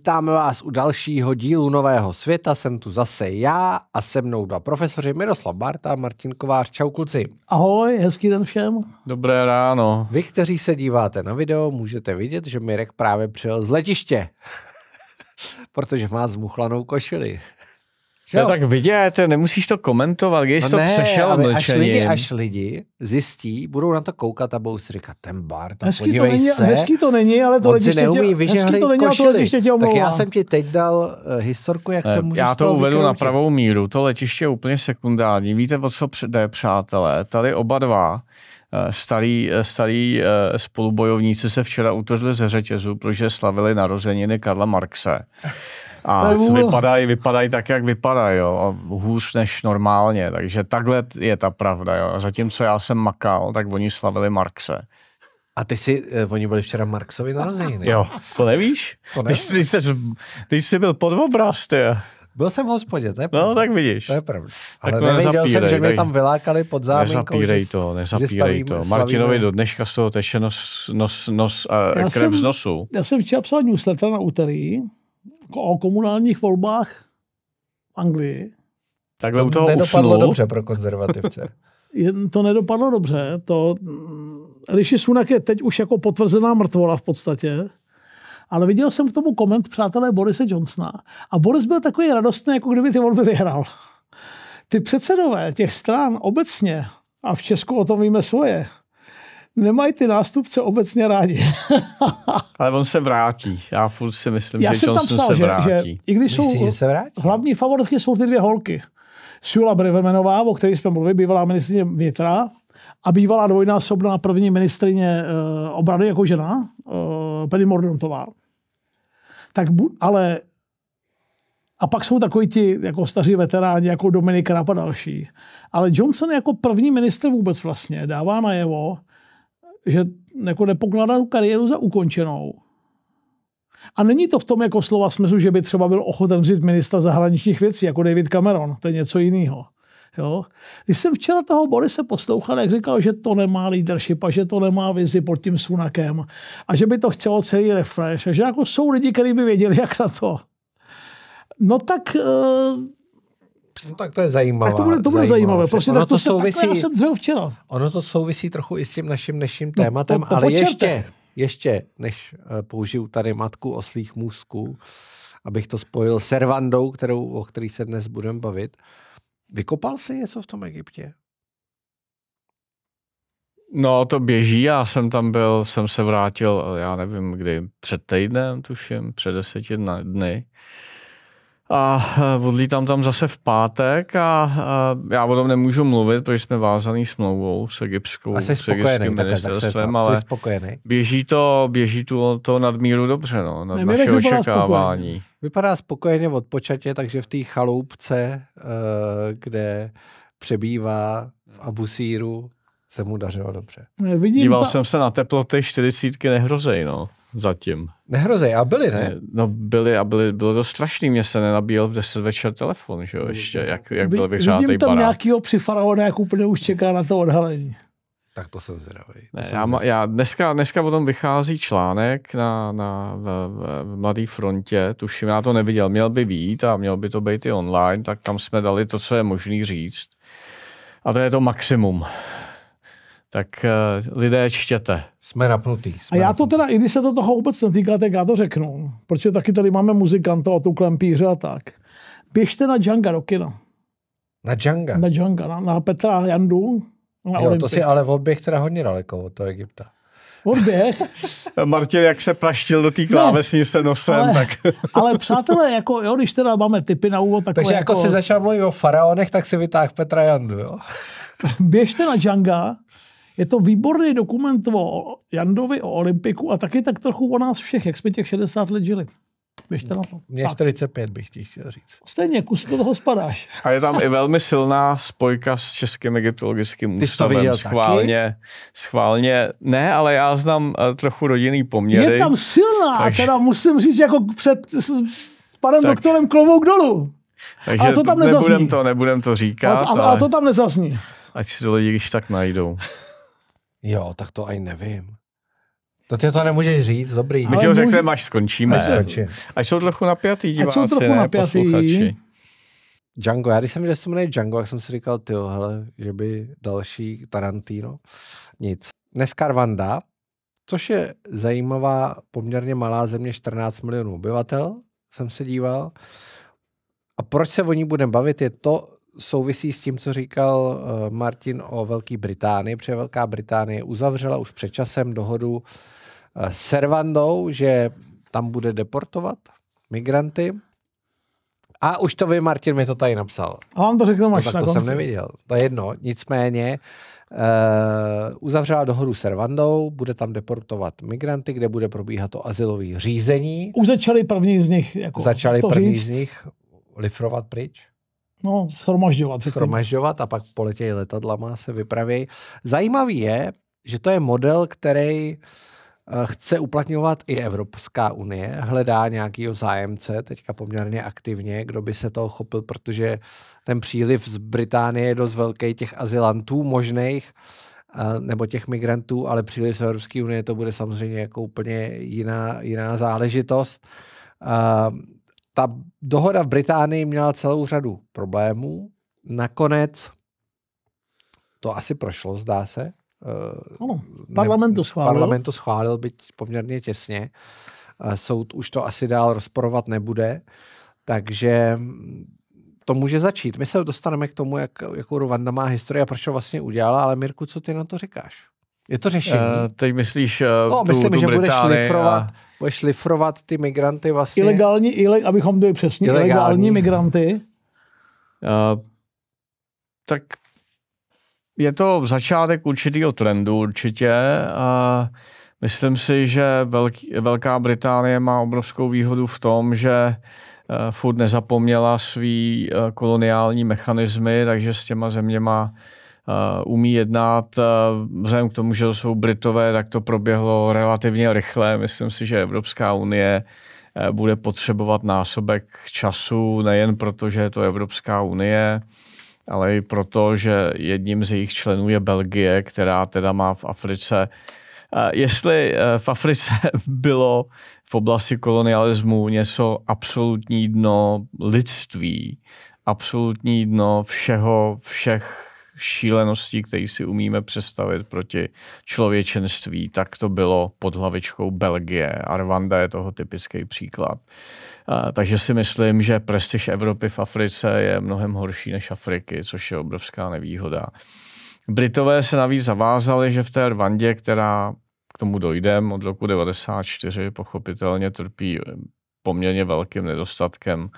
Vítáme vás u dalšího dílu Nového světa. Jsem tu zase já a se mnou dva profesoři Miroslav Barta a Martin Kovář. Čau kluci. Ahoj, hezký den všem. Dobré ráno. Vy, kteří se díváte na video, můžete vidět, že Mirek právě přijel z letiště, protože má zmuchlanou košili. Jo, To no tak vidět, nemusíš to komentovat, když no to ne, přešel ale až lidi, až lidi zjistí, budou na to koukat a budou si říkat, ten bar, tam podívej to není, se. Hezky to není, ale to letiště neumí tě, to není, to letiště tě omlouvá. Tak já jsem ti teď dal uh, historku, jak ne, se můžeš Já to uvedu vykrutit. na pravou míru, to letiště je úplně sekundární. Víte, o co jde, přátelé? Tady oba dva eh, starý, eh, starý spolubojovníci se včera utořili ze řetězu, protože slavili narozeniny Karla Marxe a vypadají, vypadají tak, jak vypadají, jo, hůř než normálně, takže takhle je ta pravda, jo. Zatímco já jsem makal, tak oni slavili Markse. A ty si, eh, oni byli včera Marxovi narozeniny. Jo, to nevíš? To nevíš. ty jsi, ty, jsi byl pod obraz, ty. Byl jsem v hospodě, to je no, pravda. No, tak vidíš. To je pravda. Ale tak nevěděl jsem, že mě tam vylákali pod záminkou. Nezapírej to, nezapírej to. Martinovi do dneška z toho teče nos, nos, nos a eh, krev jsem, z nosu. Já jsem včera psal newsletter na úterý jako o komunálních volbách v Anglii. Takhle u toho Nedopadlo usnul. dobře pro konzervativce. to nedopadlo dobře. To, mm, Rishi Sunak je teď už jako potvrzená mrtvola v podstatě. Ale viděl jsem k tomu koment přátelé Borise Johnsona. A Boris byl takový radostný, jako kdyby ty volby vyhrál. Ty předsedové těch stran obecně, a v Česku o tom víme svoje, nemají ty nástupce obecně rádi. Ale on se vrátí. Já furt si myslím, Já že Johnson tam psal, se vrátí. Že, že, I když jsou, že se vrátí. hlavní favoritky jsou ty dvě holky. Sula Brevemenová, o které jsme mluvili, bývalá ministrině vnitra a bývalá dvojnásobná první ministrině uh, eh, obrany jako žena, uh, Penny Mordontová. Tak, bu, ale a pak jsou takový ti jako staří veteráni, jako Dominik Rapp a další. Ale Johnson jako první minister vůbec vlastně dává najevo, že jako nepokládá tu kariéru za ukončenou. A není to v tom jako slova smyslu, že by třeba byl ochoten vzít ministra zahraničních věcí, jako David Cameron, to je něco jiného. Jo? Když jsem včera toho Borise poslouchal, jak říkal, že to nemá leadership a že to nemá vizi pod tím sunakem a že by to chtělo celý refresh a že jako jsou lidi, kteří by věděli, jak na to. No tak eh, No tak to je zajímavé. Tak to bude, to bude zajímavé. zajímavé. Prostě tak to, to souvisí, já jsem dřel včera. Ono to souvisí trochu i s tím naším dnešním no, tématem, no, to, to ale ještě, ještě, než eh, použiju tady matku oslých můzků, abych to spojil s Servandou, kterou, o který se dnes budeme bavit. Vykopal jsi něco v tom Egyptě? No, to běží, já jsem tam byl, jsem se vrátil, já nevím kdy, před týdnem, tuším, před deseti dny a eh, odlítám tam zase v pátek a, a eh, já o tom nemůžu mluvit, protože jsme vázaný smlouvou s egyptskou, a s egyptským ministerstvem, ale spokojený. běží to, běží to to nadmíru dobře, no, nad ne, naše očekávání. Spokojený. Vypadá spokojeně od odpočatě, takže v té chaloupce, eh, kde přebývá v Abusíru, se mu dařilo dobře. Ne, vidím, Díval pa... jsem se na teploty, 40 nehrozej, no zatím. Nehrozej, a byli, ne? No byli a byli, bylo to strašný, mě se nenabíjel v 10 večer telefon, že jo, ještě, jak, jak byl vyřátej Vidím tam nějakýho při faraona, jak úplně už čeká na to odhalení. Tak to jsem zvědavý. Ne, jsem já, zvědavý. já dneska, dneska o tom vychází článek na, na, v, v, v Mladé frontě, tuším, já to neviděl, měl by být a měl by to být i online, tak tam jsme dali to, co je možný říct. A to je to maximum tak uh, lidé čtěte. Jsme napnutí. Jsme a já to teda, i když se to toho vůbec netýká, tak já to řeknu. Protože taky tady máme muzikanta o tu klempíře a tak. Běžte na Džanga do kina. Na Džanga? Na Džanga, na, na Petra Jandu. Na jo, Olympii. to si ale odběh teda hodně daleko od toho Egypta. Odběh? Martin, jak se praštil do té no, klávesnice nosem, ale, tak... ale přátelé, jako, jo, když teda máme typy na úvod, takové Takže jako... jako si začal mluvit o faraonech, tak si vytáh Petra Jandu, jo? Běžte na Džanga, je to výborný dokument o Jandovi, o Olympiku a taky tak trochu o nás všech, jak jsme těch 60 let žili. Běžte na to. Mě tak. 45 bych ti chtěl říct. Stejně, kus do toho spadáš. A je tam i velmi silná spojka s Českým egyptologickým Ty ústavem. to schválně, taky? schválně, ne, ale já znám eh, trochu rodinný poměr. Je tam silná, tak. teda musím říct, jako před panem tak. doktorem klovouk dolů. Takže ale to tam nezazní. Nebudem to, nebudem to říkat. A ale, a to tam nezazní. Ať si to lidi když tak najdou. Jo, tak to ani nevím. To ty to nemůžeš říct, dobrý. My ti ho řekneme, můžu... až skončíme. Až, skončí. až jsou trochu napjatý, diváci, jsou trochu ne, napjatý. Posluchači. Django, já když jsem viděl, že se jmenuje Django, jak jsem si říkal, ty hele, že by další Tarantino. Nic. Neskarvanda, což je zajímavá, poměrně malá země, 14 milionů obyvatel, jsem se díval. A proč se o ní budeme bavit, je to, souvisí s tím, co říkal eh, Martin o Velké Británii, protože Velká Británie uzavřela už před časem dohodu eh, s Servandou, že tam bude deportovat migranty. A už to vy, Martin, mi to tady napsal. A on to řekl no, tak na to konci. jsem neviděl. To je jedno. Nicméně uh, uzavřela dohodu s Rwandou, bude tam deportovat migranty, kde bude probíhat to asilové řízení. Už začali první z nich. Jako začali první říct. z nich lifrovat pryč. No, schromažďovat. Schromažďovat a pak poletějí letadlama, se vypraví. Zajímavý je, že to je model, který eh, chce uplatňovat i Evropská unie, hledá nějakýho zájemce, teďka poměrně aktivně, kdo by se toho chopil, protože ten příliv z Británie je dost velký těch azylantů možných, eh, nebo těch migrantů, ale příliv z Evropské unie to bude samozřejmě jako úplně jiná, jiná záležitost. Eh, ta dohoda v Británii měla celou řadu problémů. Nakonec to asi prošlo, zdá se. Eh, ano, parlament to schválil. Parlament to schválil, byť poměrně těsně. Eh, soud už to asi dál rozporovat nebude. Takže mm, to může začít. My se dostaneme k tomu, jak, jakou Rwanda má historii a proč to vlastně udělala, ale Mirku, co ty na to říkáš? Je to řešení. Uh, teď myslíš uh, no, tu, myslím, tu že Británii bude šlifrovat, a... Budeš šlifrovat ty migranty vlastně. Ilegální, ile, abychom byli přesně, ilegální, ilegální migranty. Uh, tak je to začátek určitého trendu určitě. Uh, myslím si, že Velký, Velká Británie má obrovskou výhodu v tom, že uh, furt nezapomněla svý uh, koloniální mechanismy, takže s těma zeměma uh, Eh, umí jednat. Eh, vzhledem k tomu, že to jsou Britové, tak to proběhlo relativně rychle. Myslím si, že Evropská unie eh, bude potřebovat násobek času, nejen proto, že je to Evropská unie, ale i proto, že jedním z jejich členů je Belgie, která teda má v Africe jestli v Africe bylo v oblasti kolonialismu něco absolutní dno lidství, absolutní dno všeho, všech šíleností, které si umíme představit proti člověčenství, tak to bylo pod hlavičkou Belgie. Arvanda je toho typický příklad. A, takže si myslím, že prestiž Evropy v Africe je mnohem horší než Afriky, což je obrovská nevýhoda. Britové se navíc zavázali, že v té Rwandě, která k tomu dojde od roku 94, pochopitelně trpí poměrně velkým nedostatkem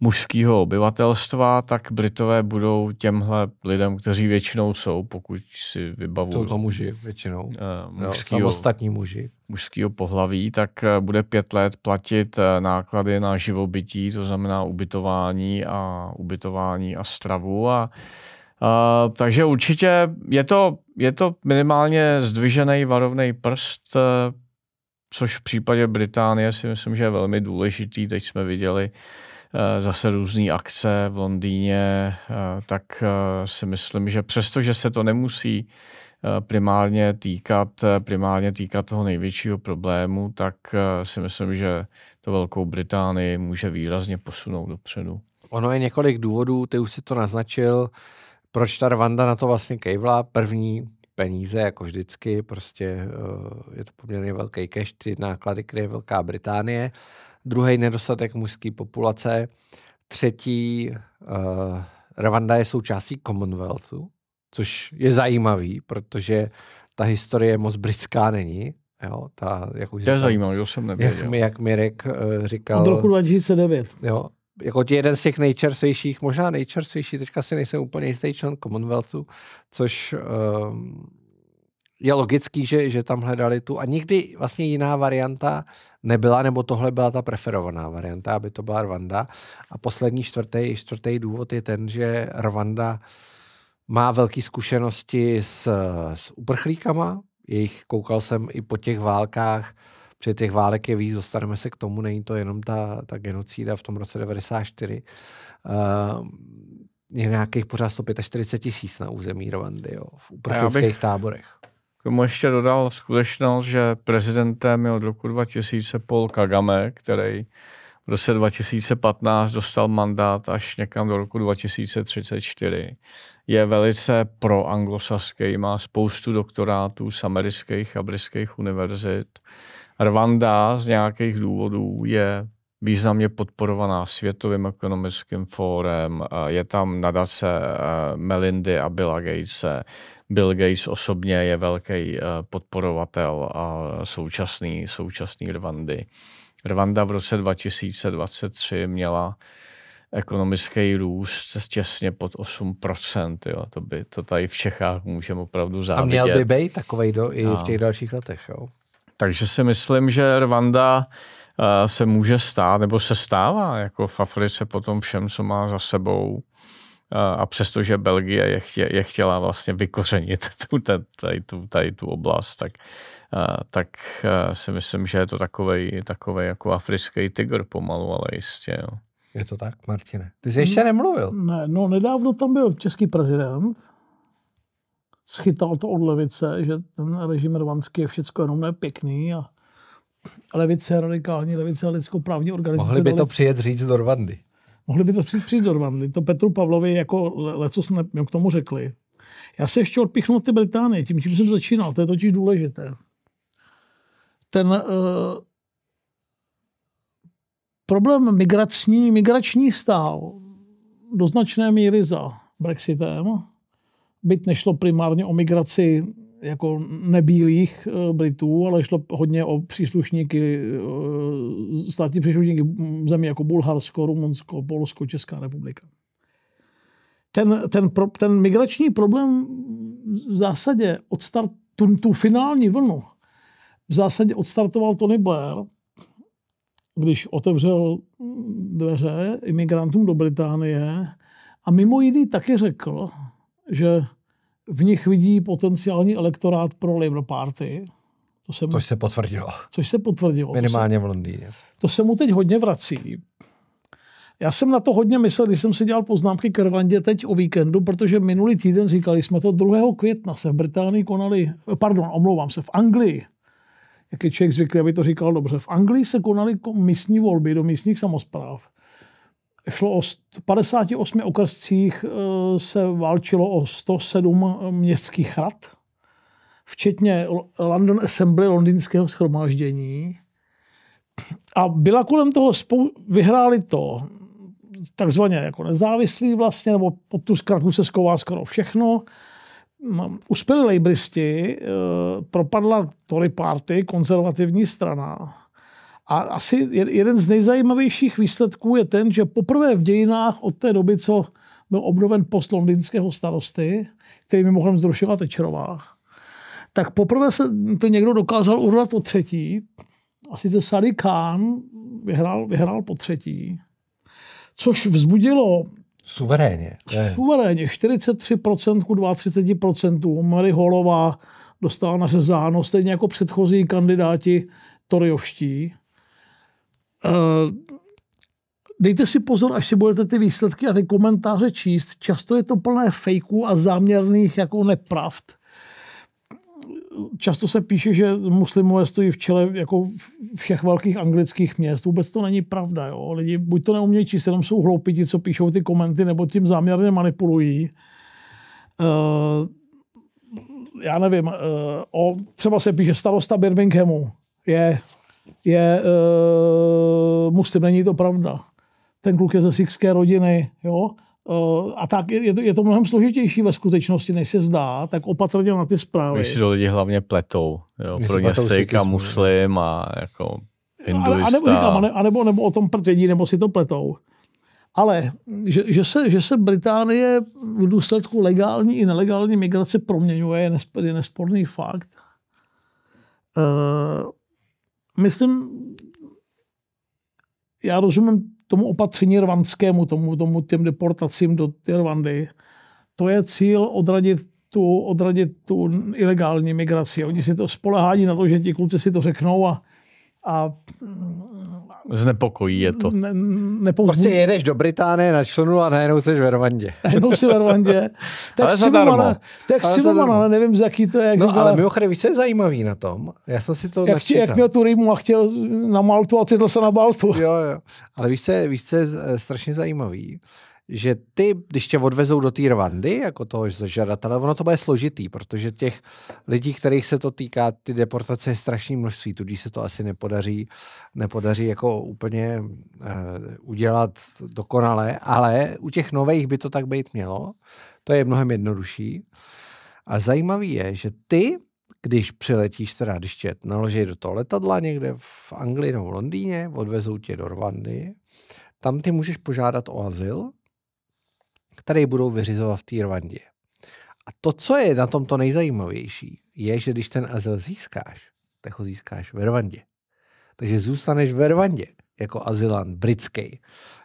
mužského obyvatelstva, tak Britové budou těmhle lidem, kteří většinou jsou, pokud si vybavují. Jsou to muži většinou. Eh, mužskýho, no, ostatní muži. Mužského pohlaví, tak eh, bude pět let platit eh, náklady na živobytí, to znamená ubytování a ubytování a stravu a Uh, takže určitě je to, je to minimálně zdvižený varovný prst uh, což v případě Británie si myslím, že je velmi důležitý. Teď jsme viděli eh, zase různé akce v Londýně, eh, tak eh, si myslím, že přesto, že se to nemusí primárně týkat, primárně týkat toho největšího problému, tak si myslím, že to Velkou Británii může výrazně posunout dopředu. Ono je několik důvodů, ty už si to naznačil, proč ta Rwanda na to vlastně kejvla. První, peníze, jako vždycky, prostě eh, je to poměrně velký cash, ty náklady kryje Velká Británie. Druhý nedostatek mužské populace. Třetí, uh, Rwanda je součástí Commonwealthu, což je zajímavý, protože ta historie moc britská není. Jo, ta, jak už to je zajímavé, jsem nevěděl. Jak, jak Mirek uh, říkal. Od roku 2009. Jo, jako jeden z těch nejčerstvějších, možná nejčerstvější, teďka si nejsem úplně jistý člen Commonwealthu, což um, je logický, že, že tam hledali tu. A nikdy vlastně jiná varianta nebyla, nebo tohle byla ta preferovaná varianta, aby to byla Rwanda. A poslední čtvrtý, čtvrtý důvod je ten, že Rwanda má velké zkušenosti s, s uprchlíkama. Jejich koukal jsem i po těch válkách při těch válek je víc, dostaneme se k tomu, není to jenom ta, ta genocída v tom roce 94. Uh, ehm, je nějakých pořád 145 tisíc na území Rwandy, jo, v uprchlických táborech. K tomu ještě dodal skutečnost, že prezidentem je od roku 2000 Paul Kagame, který v roce 2015 dostal mandát až někam do roku 2034. Je velice pro anglosaský, má spoustu doktorátů z amerických a britských univerzit. Rwanda z nějakých důvodů je významně podporovaná Světovým ekonomickým fórem, je tam nadace eh, Melindy a Billa Gates. Bill Gates osobně je velký eh, podporovatel a současný, současný Rwandy. Rwanda v roce 2023 měla ekonomický růst těsně pod 8%. Jo. To, by, to tady v Čechách můžeme opravdu závidět. A měl by být takový do, i a. v no. těch dalších letech. Jo. Takže si myslím, že Rwanda eh, se může stát, nebo se stává jako v Africe po tom všem, co má za sebou. Eh, a přestože Belgie je, chtě, je chtěla vlastně vykořenit tu, tady, tu, tady tu oblast, tak, eh, tak si myslím, že je to takový takovej jako africký tygr pomalu, ale jistě. Jo. Je to tak, Martine? Ty jsi ještě nemluvil. Ne, no nedávno tam byl český prezident, schytal to od levice, že ten režim rvanský je všechno jenom nepěkný a levice, radikální levice a lidskoprávní organizace... Mohli by to přijet říct do Rwandy. Mohli by to přijít, přijít do Rwandy. To Petru Pavlovi jako leco jsme k tomu řekli. Já se ještě odpichnu ty Británie, tím, čím jsem začínal, to je totiž důležité. Ten uh, problém migrační, migrační stál do značné míry za Brexitem, byť nešlo primárně o migraci jako nebílých eh, Britů, ale šlo hodně o příslušníky, eh, státní příslušníky zemí jako Bulharsko, Rumunsko, Polsko, Česká republika. Ten, ten, ten migrační problém v zásadě odstart, tu, tu finální vlnu v zásadě odstartoval Tony Blair, když otevřel dveře imigrantům do Británie a mimo jiný taky řekl, že v nich vidí potenciální elektorát pro Labour Party. To se mu, což se potvrdilo. Což se potvrdilo. Minimálně se, v Londýně. To se mu teď hodně vrací. Já jsem na to hodně myslel, když jsem si dělal poznámky k Rwandě teď o víkendu, protože minulý týden říkali jsme to 2. května se v Británii konali, pardon, omlouvám se, v Anglii, jak je člověk zvyklý, aby to říkal dobře, v Anglii se konaly místní volby do místních samozpráv šlo o 58 okrscích, eh, se válčilo o 107 městských rad, včetně London Assembly, londýnského schromáždění. A byla kolem toho, spou- vyhráli to takzvaně jako nezávislí vlastně, nebo pod tu zkratku se sková skoro všechno. Uspěli lejbristi, eh, propadla Tory party, konzervativní strana. A asi jeden z nejzajímavějších výsledků je ten, že poprvé v dějinách od té doby, co byl obnoven post londýnského starosty, který mimochodem zrušila Tečerová, tak poprvé se to někdo dokázal urvat po třetí. A sice Sally Khan vyhrál, vyhrál po třetí, což vzbudilo Suverénně. Suverénně. 43% ku 32%. Mary Holová dostala na řezáno, stejně jako předchozí kandidáti Toryovští. Eh, dejte si pozor, až si budete ty výsledky a ty komentáře číst. Často je to plné fejků a záměrných jako nepravd. Často se píše, že muslimové stojí v čele jako všech velkých anglických měst. Vůbec to není pravda. Jo? Lidi buď to neumějí číst, jenom jsou hloupí ti, co píšou ty komenty, nebo tím záměrně manipulují. Uh, já nevím, uh, o, třeba se píše starosta Birminghamu. Je je, uh, muslim, není to pravda. Ten kluk je ze sikské rodiny, jo, e, a tak je, to, je to mnohem složitější ve skutečnosti, než se zdá, tak opatrně na ty zprávy. Když si to lidi hlavně pletou. Jo? Pro ně stejka muslim a jako hinduista. No, a nebo, říkám, a nebo, nebo o tom prtvědí, nebo si to pletou. Ale že, že, se, že se Británie v důsledku legální i nelegální migrace proměňuje, je, nesp, je nesporný fakt. Uh, myslím, já rozumím tomu opatření rvanskému, tomu, tomu těm deportacím do Rwandy. To je cíl odradit tu, odradit tu ilegální migraci. Oni si to spolehání na to, že ti kluci si to řeknou a a... Mm, Znepokojí je to. Ne, nepouzbudí. Prostě jedeš do Británie na členu a najednou jsi ve Rwandě. Najednou jsi ve Rwandě. Tak ale zadarmo. Tak ale, zadarmo. ale nevím, z jaký to je. Jak no, říkala. ale mimochodem, víš, co je zajímavý na tom? Já jsem si to Jak, či, jak měl tu rýmu a chtěl na Maltu a cítil se na Baltu. Jo, jo. Ale víš, co je, víš, co je strašně zajímavý? že ty, když tě odvezou do té Rwandy, jako toho žadatele, ono to bude složitý, protože těch lidí, kterých se to týká, ty deportace je strašné množství, tudíž se to asi nepodaří, nepodaří jako úplně uh, udělat dokonale, ale u těch nových by to tak být mělo. To je mnohem jednodušší. A zajímavý je, že ty, když přiletíš, teda když tě naloží do toho letadla někde v Anglii nebo v Londýně, odvezou tě do Rwandy, tam ty můžeš požádat o azyl, který budou vyřizovat v té Rwandě. A to, co je na tom to nejzajímavější, je, že když ten azyl získáš, tak ho získáš ve Rwandě. Takže zůstaneš ve Rwandě jako azylant britský.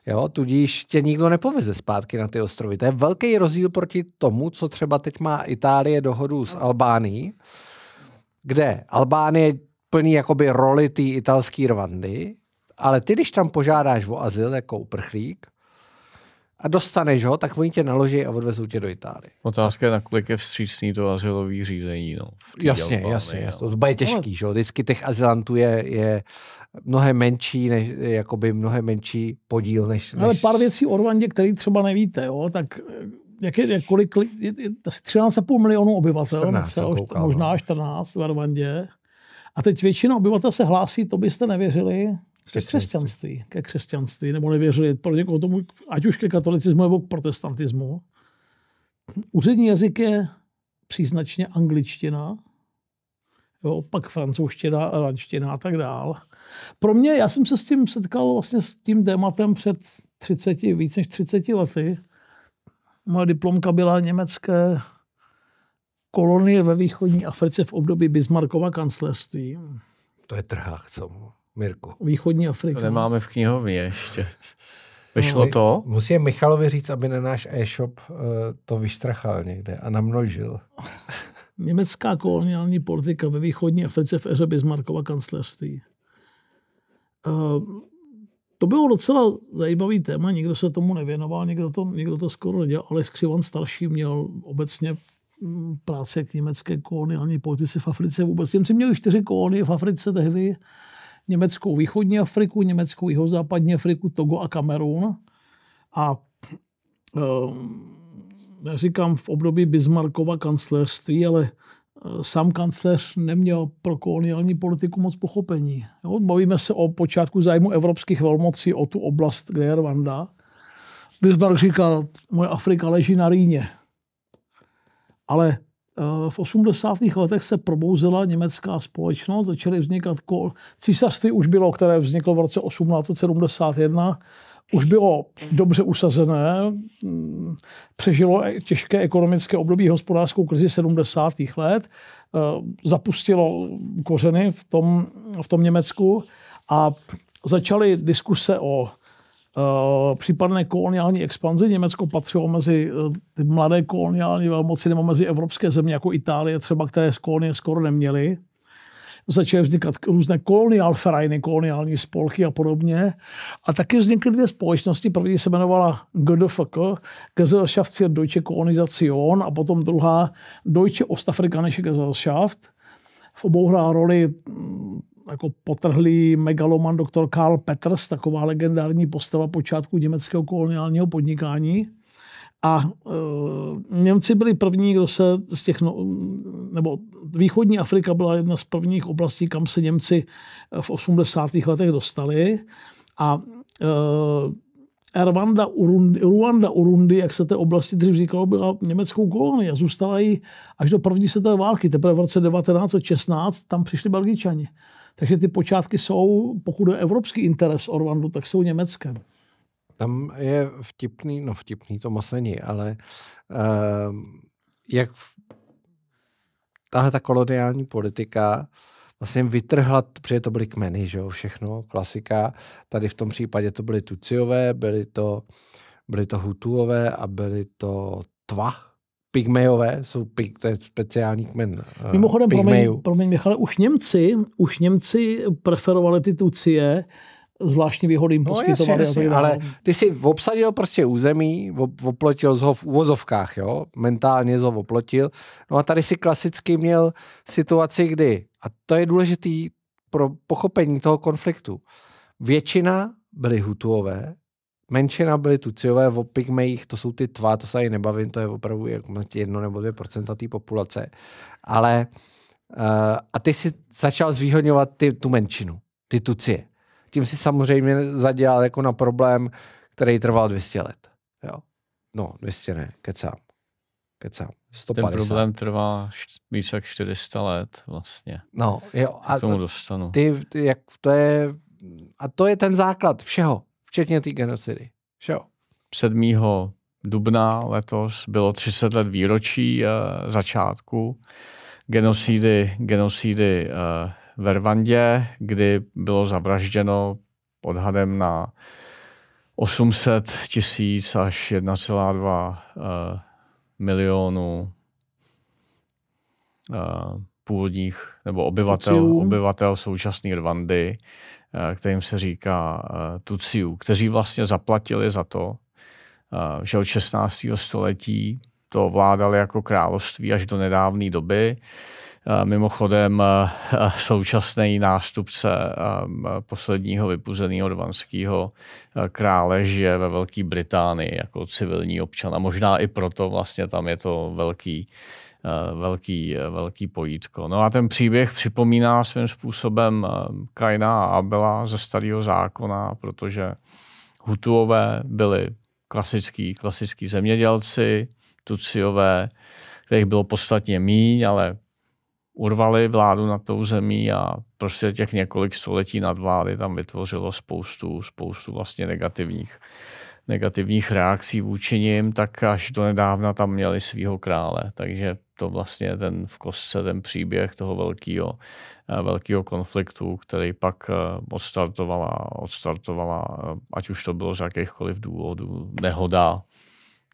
Jo, tudíž tě nikdo nepoveze zpátky na ty ostrovy. To je velký rozdíl proti tomu, co třeba teď má Itálie dohodu s Albánií, kde Albánie plní jakoby roli té italské Rwandy, ale ty, když tam požádáš o azyl jako uprchlík, a dostaneš ho, tak oni tě naloží a odvezou tě do Itálie. Otázka je, na kolik je vstřícný to azylový řízení. No, jasně, dělbány, jasně, no. jasně. To je těžký, no. že? Vždycky těch azylantů je, je mnohem menší, než, jakoby mnohem menší podíl. Než, než... Ale pár věcí o Rwandě, který třeba nevíte, jo? tak eh, jak je, je kolik, je, je, je 13,5 milionů obyvatel, 14, celou, koukal, no. možná 14 v Rwandě. A teď většina obyvatel se hlásí, to byste nevěřili, ke křesťanství. Ke křesťanství, nebo nevěřili pro někoho tomu, ať už ke katolicismu nebo k protestantismu. Úřední jazyk je příznačně angličtina, jo, pak francouzština, ranština a tak dál. Pro mě, já jsem se s tím setkal vlastně s tím tématem před 30, víc než 30 lety. Moje diplomka byla německé kolonie ve východní Africe v období Bismarckova kancelářství. To je trhák, co mu? Mirku. Východní Afrika. To nemáme v knihovně ještě. Vyšlo no, to? Musím Michalovi říct, aby na náš e-shop uh, to vyštrachal někde a namnožil. Německá koloniální politika ve východní Africe v éře Bismarckova kancelářství. Uh, eh, to bylo docela zajímavý téma, nikdo se tomu nevěnoval, nikdo to, nikdo to skoro nedělal, ale Skřivan starší měl obecně mm, práce k německé koloniální politice v Africe vůbec. Němci měli čtyři kolonie v Africe tehdy, německou východní Afriku, německou jihozápadní Afriku, Togo a Kamerun. A eh, já říkám v období Bismarckova kancléřství, ale eh, sám kancléř neměl pro koloniální politiku moc pochopení. Jo, bavíme se o počátku zájmu evropských velmocí o tu oblast, kde je Rwanda. Bismarck říkal, moje Afrika leží na Rýně. Ale Eh, v 80. letech se probouzela německá společnost, začaly vznikat kol. Císařství už bylo, které vzniklo v roce 1871, už bylo dobře usazené, mm, přežilo e- těžké ekonomické období hospodářskou krizi 70. let, eh, zapustilo kořeny v tom, v tom Německu a začaly diskuse o Eh, případné koloniální expanze. Německo patřilo mezi eh, ty mladé koloniální velmoci nebo mezi evropské země, jako Itálie třeba, které z kolonie skoro neměly. Začaly vznikat různé koloniálferajny, koloniální spolky a podobně. A taky vznikly dvě společnosti. První se jmenovala GDFK, Gesellschaft für Deutsche Kolonisation, a potom druhá Deutsche Ostafrikanische Gesellschaft. V obou hrá roli mm, jako potrhlý megaloman doktor Karl Peters, taková legendární postava počátku německého koloniálního podnikání. A e, Němci byli první, kdo se z těch, no, nebo východní Afrika byla jedna z prvních oblastí, kam se Němci e, v 80. letech dostali. A e, Rwanda, Urundi, Rwanda, Urundi, jak se té oblasti dřív říkalo, byla německou kolonií a zůstala jí až do první světové války. Teprve v roce 1916 tam přišli Belgičani. Takže ty počátky jsou, pokud je evropský interes Orlandu, tak jsou německé. Tam je vtipný, no vtipný to moc není, ale uh, jak v, tahle ta koloniální politika vlastně vytrhla, protože to byly kmeny, že jo, všechno, klasika. Tady v tom případě to byly Tuciové, byly to, byly to Hutuové a byly to Tva, Pygmejové jsou pig, to je speciální kmen. Eh, Mimochodem, pygmejů. promiň, promiň, Michale, už Němci, už Němci preferovali ty tucie, zvláštní výhody jim no, poskytovali. Jasně, jasně, ale ty si obsadil prostě území, oplotil z ho v uvozovkách, jo? mentálně z ho oplotil. No a tady si klasicky měl situaci, kdy, a to je důležitý pro pochopení toho konfliktu, většina byly Hutuové, menšina byli tuciové, v pygmejích, to jsou ty tva, to se ani nebavím, to je opravdu jak jedno nebo dvě procenta té populace. Ale uh, a ty si začal zvýhodňovat ty, tu menšinu, ty tucie. Tím si samozřejmě zadělal jako na problém, který trval 200 let. Jo. No, 200 ne, kecám. Kecám. 150. Ten problém trvá více jak 400 let vlastně. No, jo. A k tomu dostanu. Ty, jak to je, a to je ten základ všeho včetně té genocidy. Před 7. dubna letos bylo 30 let výročí uh, začátku genocidy, genocidy uh, ve Rwandě, kdy bylo zavražděno odhadem na 800 tisíc až 1,2 uh, milionu uh, původních nebo obyvatel, obyvatel současné Rwandy Eh, kterým se říká eh, Tuciu, kteří vlastně zaplatili za to, eh, že od 16. století to vládali jako království až do nedávné doby. Mimochodem současný nástupce posledního vypuzeného dvanského krále žije ve Velké Británii jako civilní občan a možná i proto vlastně tam je to velký Eh, velký, eh, velký pojítko. No a ten příběh připomíná svým způsobem eh, Kaina a Abela ze starého zákona, protože Hutuové byli klasický, klasický zemědělci, Tuciové, kterých bylo podstatně míň, ale urvali vládu nad tou zemí a prostě těch několik století nad vlády tam vytvořilo spoustu, spoustu vlastně negativních, negativních reakcí vůči nim, tak až do nedávna tam měli svého krále. Takže to vlastně ten v kostce, ten příběh toho velkého eh, velkého konfliktu, který pak eh, odstartovala, odstartovala, eh, ať už to bylo z jakýchkoliv důvodů, nehoda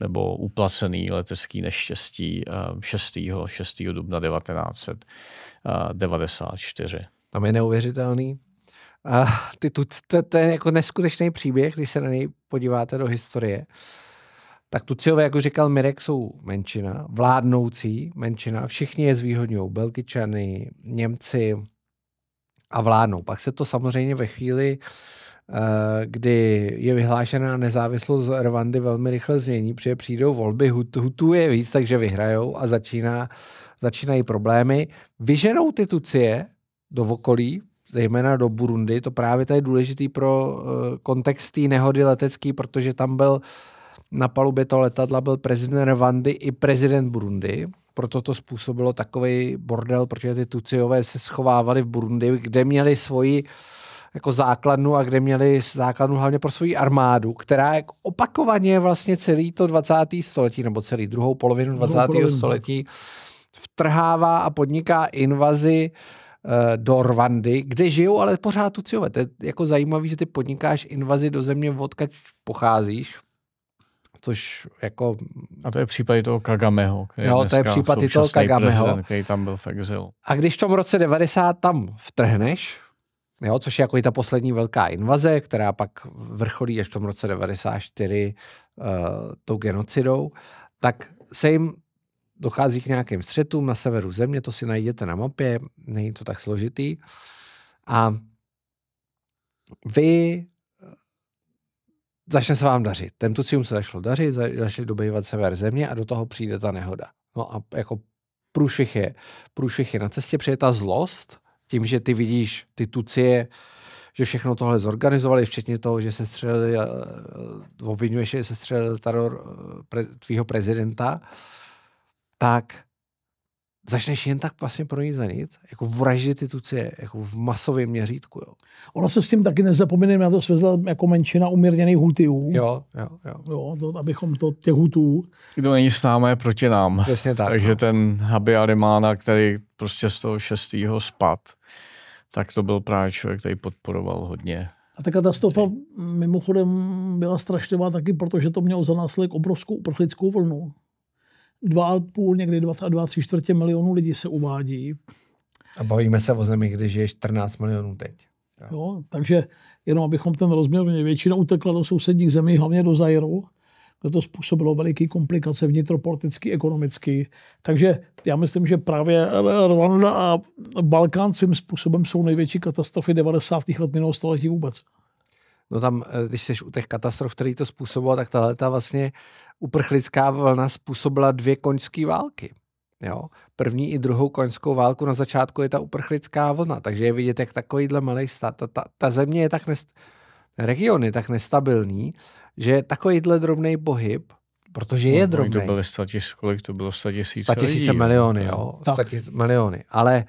nebo uplacený letecký neštěstí 6. 6. dubna 1994. Tam je neuvěřitelný. A ty, to, to, to je jako neskutečný příběh, když se na něj podíváte do historie. Uh, tak Tuciové, jako říkal Mirek, jsou menšina, vládnoucí menšina, všichni je zvýhodňují, Belgičany, Němci a vládnou. Pak se to samozřejmě ve chvíli, eh, kdy je vyhlášená nezávislost Rwandy velmi rychle změní, protože přijdou volby, hut, hutů je víc, takže vyhrajou a začíná, začínají problémy. Vyženou ty Tucie do okolí, zejména do Burundi, to právě tady je důležitý pro eh, kontext té nehody letecký, protože tam byl uh, na palubě toho letadla byl prezident Rwandy i prezident Burundi. Proto to způsobilo takový bordel, protože ty Tuciové se schovávali v Burundi, kde měli svoji jako základnu a kde měli základnu hlavně pro svoji armádu, která jak opakovaně vlastně celý to 20. století nebo celý druhou polovinu 20. Druhou polovinu. století vtrhává a podniká invazi eh, do Rwandy, kde žijou ale pořád Tuciové. To je jako zajímavé, že ty podnikáš invazi do země, odkud pocházíš, což jako... A to je případ toho Kagameho. Který jo, to je případ toho Kagameho. který tam byl v exilu. A když v tom roce 90 tam vtrhneš, jo, což je jako i ta poslední velká invaze, která pak vrcholí až v tom roce 94 uh, eh, tou genocidou, tak se jim dochází k nějakým střetům na severu země, to si najdete na mapě, není to tak složitý. A vy začne se vám dařit. Temtucium se začalo dařit, začali dobývat sever země a do toho přijde ta nehoda. No a jako průšvih je, průšvih je na cestě, přijde ta zlost, tím, že ty vidíš ty tucie, že všechno tohle zorganizovali, včetně toho, že se střelili, eh, eh, obvinuješ, že se střelil teror eh, pre, tvýho prezidenta, tak začneš jen tak vlastně pro ní zanít jako vraždit ty jako v masovém měřítku. Jo. Ono se s tím taky nezapomíná, já to svezla jako menšina umírněných hutiů. Jo, jo, jo. jo to, abychom to těch hutů. Kdo není s námi, je proti nám. Přesně tak. Takže no. ten Habi Arimána, který prostě z toho šestého spad, tak to byl právě člověk, který podporoval hodně a ta katastrofa mimochodem byla strašlivá taky, protože to mělo za následek obrovskou uprchlickou vlnu. 2,5, někdy a dva 3 čtvrtě milionů lidí se uvádí. A bavíme se o zemi, když je 14 milionů teď. Jo. jo, takže jenom abychom ten rozměr, většina utekla do sousedních zemí, hlavně do Zajru, kde to způsobilo veliké komplikace vnitropoliticky, ekonomicky. Takže já myslím, že právě eh, Rwanda a Balkán svým způsobem jsou největší katastrofy 90. let minulého století vůbec no tam, eh, když jsi u těch katastrof, který to způsobilo, tak tahle ta vlastně uprchlická vlna způsobila dvě koňské války. Jo? První i druhou koňskou válku na začátku je ta uprchlická vlna, takže je vidět, jak takovýhle malý stát, ta, ta, ta země je tak nest, region je tak nestabilní, že takovýhle drobný pohyb protože je no, drobný. To byly statis, kolik to bylo? Statisíce, statisíce lidí, miliony, jo. Tak. miliony, ale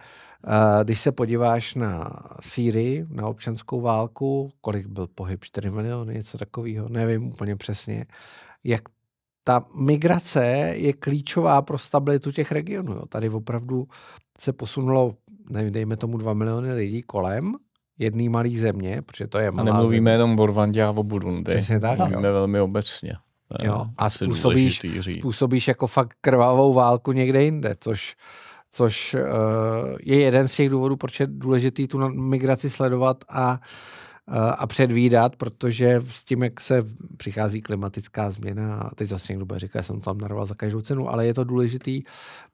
když se podíváš na Sýrii, na občanskou válku, kolik byl pohyb, 4 miliony, něco takového, nevím úplně přesně, jak ta migrace je klíčová pro stabilitu těch regionů. Jo. Tady opravdu se posunulo, nevím, dejme tomu 2 miliony lidí kolem jedné malé země, protože to je malá A nemluvíme země. jenom o Rwandě a o Burundi. Přesně tak. Mluvíme jo. velmi obecně. Jo. A způsobíš, způsobíš jako fakt krvavou válku někde jinde, což což eh, je jeden z těch důvodů, proč je důležitý tu migraci sledovat a, eh, a předvídat, protože s tím, jak se přichází klimatická změna, a teď zase někdo bude říkat, že jsem tam narval za každou cenu, ale je to důležitý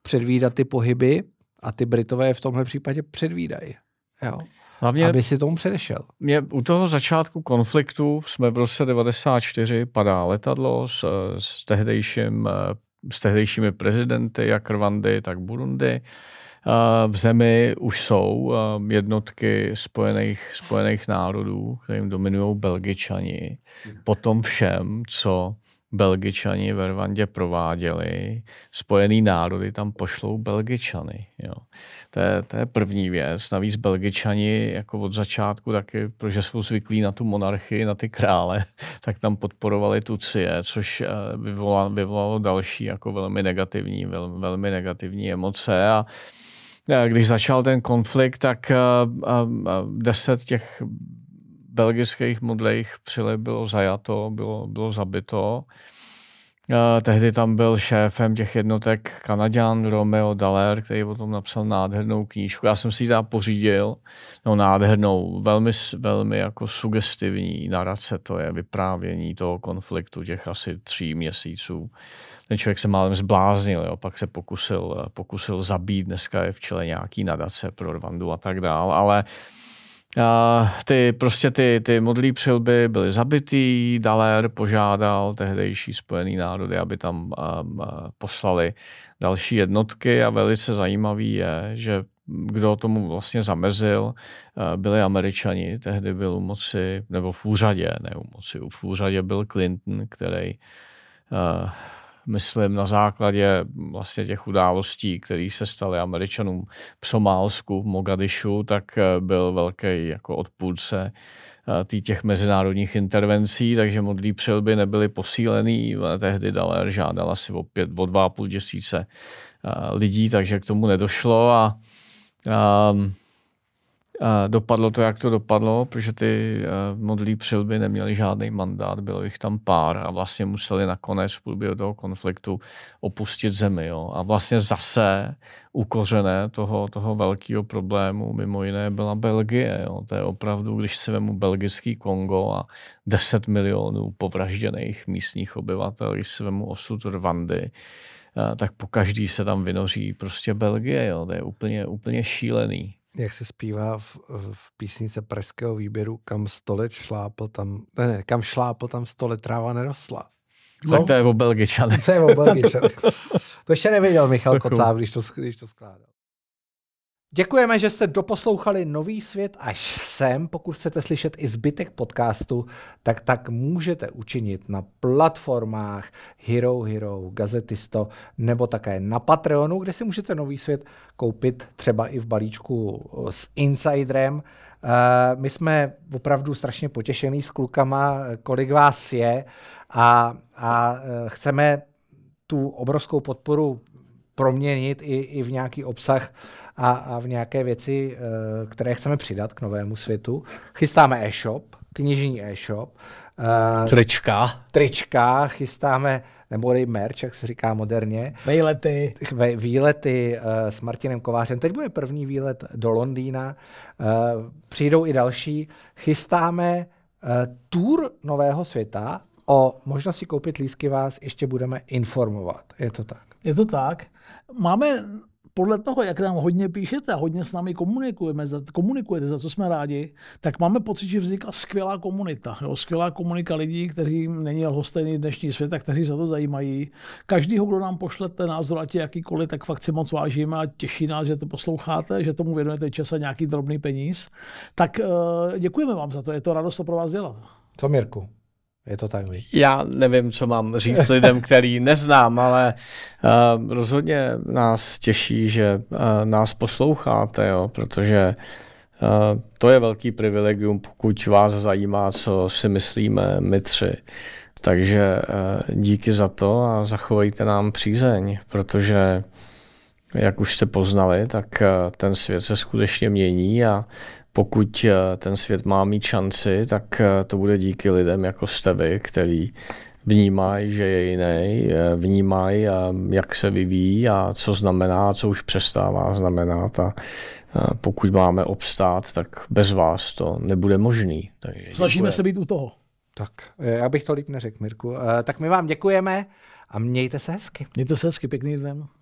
předvídat ty pohyby a ty Britové v tomhle případě předvídají. Jo. Hlavně, aby si tomu předešel. Mě u toho začátku konfliktu jsme v roce 94 padá letadlo s, eh, s tehdejším s tehdejšími prezidenty, jak Rwandy, tak Burundi. V zemi už jsou jednotky spojených, spojených národů, kterým dominují Belgičani. Hmm. Potom všem, co Belgičani ve Rwandě prováděli, spojený národy tam pošlou Belgičany. Jo. To, je, to je první věc. Navíc Belgičani jako od začátku taky, protože jsou zvyklí na tu monarchii, na ty krále, tak tam podporovali Tucie, což eh, vyvolalo, vyvolalo další jako velmi negativní, velmi, velmi negativní emoce a když začal ten konflikt, tak eh, eh, deset těch belgických modlejch přili, bylo zajato, bylo, bylo zabito. Uh, tehdy tam byl šéfem těch jednotek Kanaďan Romeo Daler, který o tom napsal nádhernou knížku. Já jsem si ji pořídil, no nádhernou, velmi, velmi jako sugestivní narace to je, vyprávění toho konfliktu těch asi tří měsíců. Ten člověk se málem zbláznil, jo, pak se pokusil, pokusil zabít, dneska je v čele nějaký nadace pro Rwandu a tak dále, ale uh, a ty prostě ty, ty modlí přilby byly zabitý, Daler požádal tehdejší spojený národy, aby tam um, uh, poslali další jednotky a velice zajímavý je, že kdo tomu vlastně zamezil, uh, byli američani, tehdy byl u moci, nebo v úřadě, ne u moci, v úřadě byl Clinton, který uh, myslím, na základě vlastně těch událostí, které se staly američanům v Somálsku, v Mogadišu, tak eh, byl velký jako odpůrce eh, tý těch mezinárodních intervencí, takže modlí přilby nebyly posílený. Eh, tehdy Daler žádala asi o, pět, o dva a půl tisíce lidí, takže k tomu nedošlo a a ehm, a dopadlo to, jak to dopadlo, protože ty eh, modlí přilby neměly žádný mandát, bylo jich tam pár a vlastně museli nakonec v průběhu toho konfliktu opustit zemi. Jo. A vlastně zase ukořené toho, toho velkého problému mimo jiné byla Belgie. Jo. To je opravdu, když se vemu belgický Kongo a 10 milionů povražděných místních obyvatel, když se vemu osud Rwandy, eh, tak po každý se tam vynoří prostě Belgie. Jo. To je úplně, úplně šílený jak se zpívá v, v písnice pražského výběru, kam stolet šlápl, tam, ne, ne, kam šlápl, tam stolet tráva nerostla. No? Tak to je o Belgičanech. To je o Belgičanech. to ještě nevěděl Michal Kocáv, když to, když to skládal. Děkujeme, že jste doposlouchali Nový svět až sem. Pokud chcete slyšet i zbytek podcastu, tak tak můžete učinit na platformách Hero Hero, Gazetisto nebo také na Patreonu, kde si můžete Nový svět koupit třeba i v balíčku eh, s Insiderem. Eh, my jsme opravdu strašně potěšený s klukama, eh, kolik vás je a, a chceme tu obrovskou podporu proměnit i, i v nějaký obsah, a, a v nějaké věci, eh, které chceme přidat k novému světu. Chystáme e-shop, knižní e-shop. Eh, trička. Trička, chystáme nebo merch, jak se říká moderně. Výlety. Výlety uh, s Martinem Kovářem. Teď bude první výlet do Londýna. Uh, přijdou i další. Chystáme uh, tour nového světa. O možnosti koupit lísky vás ještě budeme informovat. Je to tak? Je to tak. Máme podle toho, jak nám hodně píšete a hodně s námi komunikujeme, za, komunikujete, za co jsme rádi, tak máme pocit, že vznikla skvělá komunita. Jo? Skvělá komunika lidí, kteří není hostejný dnešní svět a kteří se to zajímají. Každýho, kdo nám pošlete názor, ať je jakýkoliv, tak fakt si moc vážíme a těší nás, že to posloucháte, že tomu věnujete čas a nějaký drobný peníz. Tak eh, děkujeme vám za to, je to radost to pro vás dělat. Co, Mirku? Je to tak, víc. Já nevím, co mám říct lidem, který neznám, ale uh, rozhodně nás těší, že uh, nás posloucháte, jo, protože uh, to je velký privilegium, pokud vás zajímá, co si myslíme my tři. Takže uh, díky za to a zachovejte nám přízeň, protože jak už jste poznali, tak ten svět se skutečně mění a pokud eh, ten svět má mít šanci, tak eh, to bude díky lidem jako jste vy, který vnímají, že je jiný, eh, vnímají, jak se vyvíjí a co znamená, co už přestává znamenat a pokud máme obstát, tak bez vás to nebude možný. Snažíme se být u toho. Tak, já bych to líp neřekl, Mirku. Tak my vám děkujeme a mějte se hezky. Mějte se hezky, pěkný den.